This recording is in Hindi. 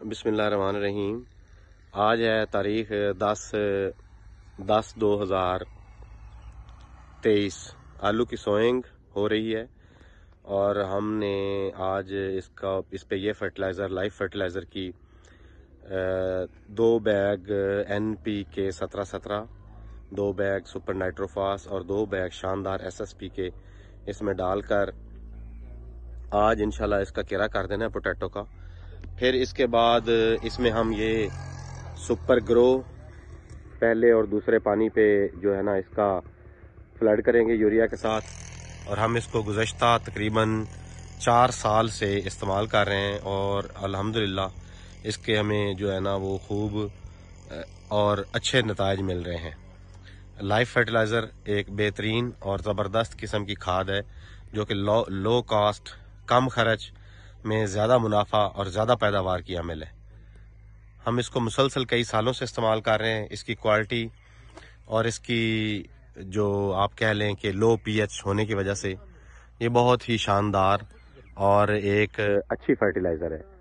रहमान रहीम आज है तारीख दस दस दो हज़ार तेईस आलू की सोइंग हो रही है और हमने आज इसका इस पे ये फर्टिलाइज़र लाइफ फर्टिलाइज़र की दो बैग एन पी के सत्रह सत्रह दो बैग सुपर नाइट्रोफास और दो बैग शानदार एस एस पी के इसमें डालकर आज इंशाल्लाह इसका किरा कर देना है पोटैटो का फिर इसके बाद इसमें हम ये सुपर ग्रो पहले और दूसरे पानी पे जो है ना इसका फ्लड करेंगे यूरिया के साथ और हम इसको गुज्त तकरीबन चार साल से इस्तेमाल कर रहे हैं और अल्हम्दुलिल्लाह इसके हमें जो है ना वो खूब और अच्छे नतज मिल रहे हैं लाइफ फर्टिलाइज़र एक बेहतरीन और ज़बरदस्त किस्म की खाद है जो कि लो लो कास्ट कम खर्च में ज़्यादा मुनाफा और ज़्यादा पैदावार की अमिल है हम इसको मुसलसल कई सालों से इस्तेमाल कर रहे हैं इसकी क्वालिटी और इसकी जो आप कह लें कि लो पीएच होने की वजह से ये बहुत ही शानदार और एक अच्छी फर्टिलाइज़र है